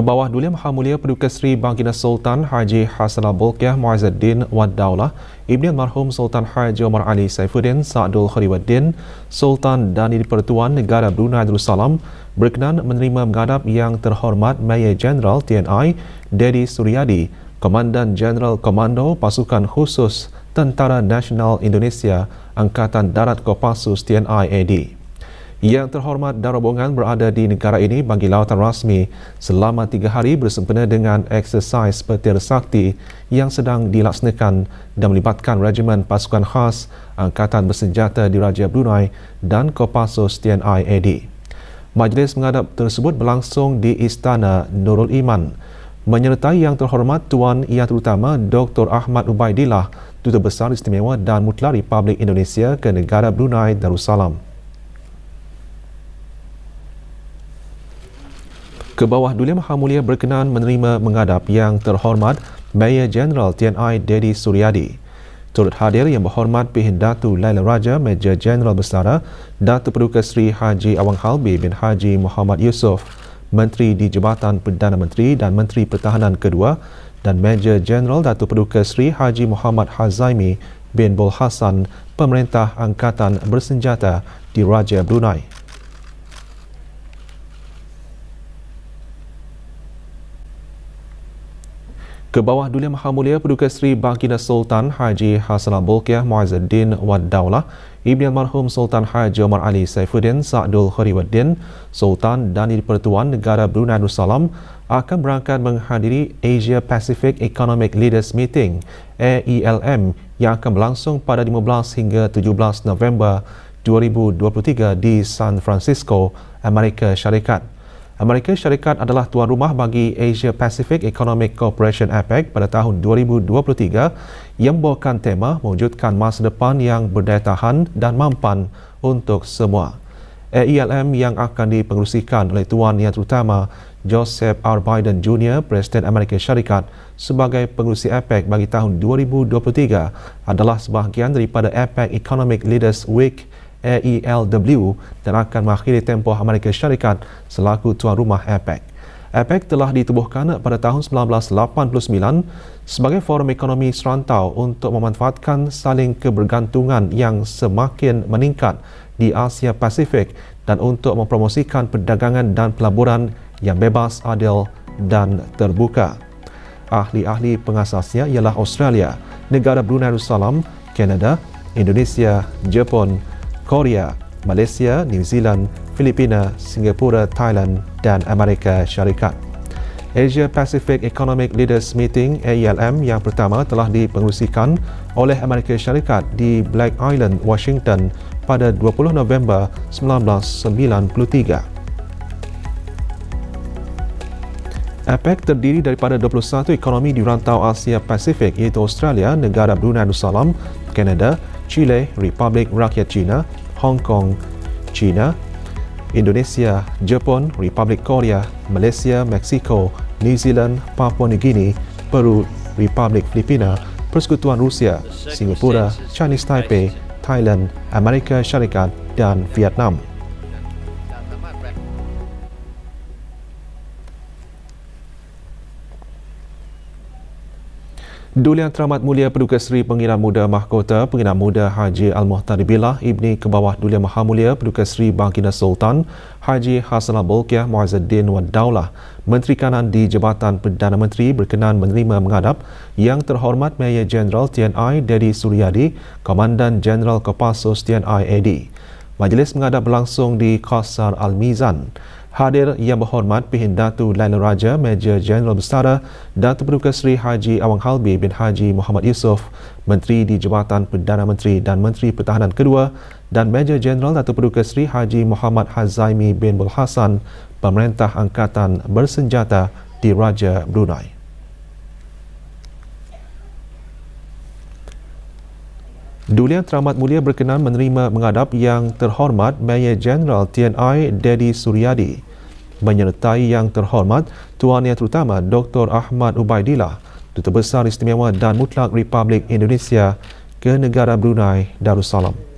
ke bawah Duli ya, Maha Mulia Perduka Seri Bangkina Sultan Haji Hasanah Bulkiah Muazzaddin Wad Daulah, Ibni Marhum Sultan Haji Omar Ali Saifuddin Sa'adul Khariwaddin, Sultan dan Ibu Pertuan Negara Brunei Darussalam berkenan menerima mengadap yang terhormat Mayor Jeneral TNI Dedi Suryadi, Komandan Jeneral Komando Pasukan Khusus Tentara Nasional Indonesia Angkatan Darat Kopassus TNI AD. Yang terhormat dan rombongan berada di negara ini bagi lautan rasmi selama tiga hari bersempena dengan eksersais petir sakti yang sedang dilaksanakan dan melibatkan Regimen Pasukan Khas Angkatan Bersenjata di Raja Brunei dan Kopassus TNI AD. Majlis mengadap tersebut berlangsung di Istana Nurul Iman. Menyertai yang terhormat Tuan Yang Terutama Dr. Ahmad Ubaidillah, Duta Besar Istimewa dan Mutlak Republik Indonesia ke negara Brunei Darussalam. ke bawah Duli Maha Mulia berkenan menerima mengadap yang terhormat Mayor General TNI Dedi Suryadi. Turut hadir yang berhormat pihin Datu Laila Raja Major General Bersara Datu Perduka Seri Haji Awang Halbi bin Haji Muhammad Yusof Menteri di Jabatan Perdana Menteri dan Menteri Pertahanan Kedua dan Major General Datu Perduka Seri Haji Muhammad Hazaimi bin Bol Hassan Pemerintah Angkatan Bersenjata di Raja Brunei. ke bawah Duli Maha Mulia Perduka Seri Baginda Sultan Haji Hassanal Bolkiah bulkiah Muazzaddin Waddaulah Ibni Almarhum Sultan Haji Omar Ali Saifuddin Saadul Khariwaddin Sultan dan Pertuan Negara Brunei Darussalam akan berangkat menghadiri Asia Pacific Economic Leaders Meeting AELM yang akan berlangsung pada 15 hingga 17 November 2023 di San Francisco, Amerika Syarikat. Amerika Syarikat adalah tuan rumah bagi Asia Pacific Economic Cooperation APEC pada tahun 2023 yang membawakan tema mewujudkan masa depan yang berdaya tahan dan mampan untuk semua. AELM yang akan dipengerusikan oleh tuan yang terutama Joseph R. Biden Jr. Presiden Amerika Syarikat sebagai pengurusi APEC bagi tahun 2023 adalah sebahagian daripada APEC Economic Leaders Week AELW dan akan mengakhiri tempoh Amerika Syarikat selaku tuan rumah APEC. APEC telah ditubuhkan pada tahun 1989 sebagai forum ekonomi serantau untuk memanfaatkan saling kebergantungan yang semakin meningkat di Asia Pasifik dan untuk mempromosikan perdagangan dan pelaburan yang bebas, adil dan terbuka. Ahli-ahli pengasasnya ialah Australia, negara Brunei Darussalam, Kanada, Indonesia, Jepun, Korea, Malaysia, New Zealand, Filipina, Singapura, Thailand dan Amerika Syarikat. Asia Pacific Economic Leaders Meeting (AELM) yang pertama telah dipengerusikan oleh Amerika Syarikat di Black Island, Washington pada 20 November 1993. APEC terdiri daripada 21 ekonomi di rantau Asia Pasifik iaitu Australia, negara Brunei Darussalam, Kanada, Chile, Republik Rakyat China, Hong Kong, China, Indonesia, Jepun, Republik Korea, Malaysia, Mexico, New Zealand, Papua New Guinea, Peru, Republik Filipina, Persekutuan Rusia, Singapura, Chinese Taipei, Thailand, Amerika Syarikat dan Vietnam. Duli Yang Teramat Mulia Perduka Seri Pengiran Muda Mahkota Pengiran Muda Haji Al-Muhtari Billah Ibni Kebawah Duli Yang Maha Mulia Perduka Seri Bangkina Sultan Haji Hassan Al-Bulkiah Muazzaddin Wan Daulah Menteri Kanan di Jabatan Perdana Menteri berkenan menerima mengadap Yang Terhormat Mayor Jeneral TNI Dedi Suryadi Komandan Jeneral Kepasus TNI AD Majlis mengadap berlangsung di Kasar Al-Mizan hadir yang berhormat Pihin Datu Laila Raja Major General Besara Datu Perdana Seri Haji Awang Halbi bin Haji Muhammad Yusof Menteri di Jabatan Perdana Menteri dan Menteri Pertahanan Kedua dan Major General Datu Perdana Seri Haji Muhammad Hazaimi bin Bulhasan Pemerintah Angkatan Bersenjata di Raja Brunei. Dulian Teramat Mulia berkenan menerima mengadap yang terhormat Mayor General TNI Dedi Suryadi menyertai yang terhormat Tuan Yang Terutama Dr. Ahmad Ubaidillah Duta Besar Istimewa dan Mutlak Republik Indonesia ke negara Brunei Darussalam.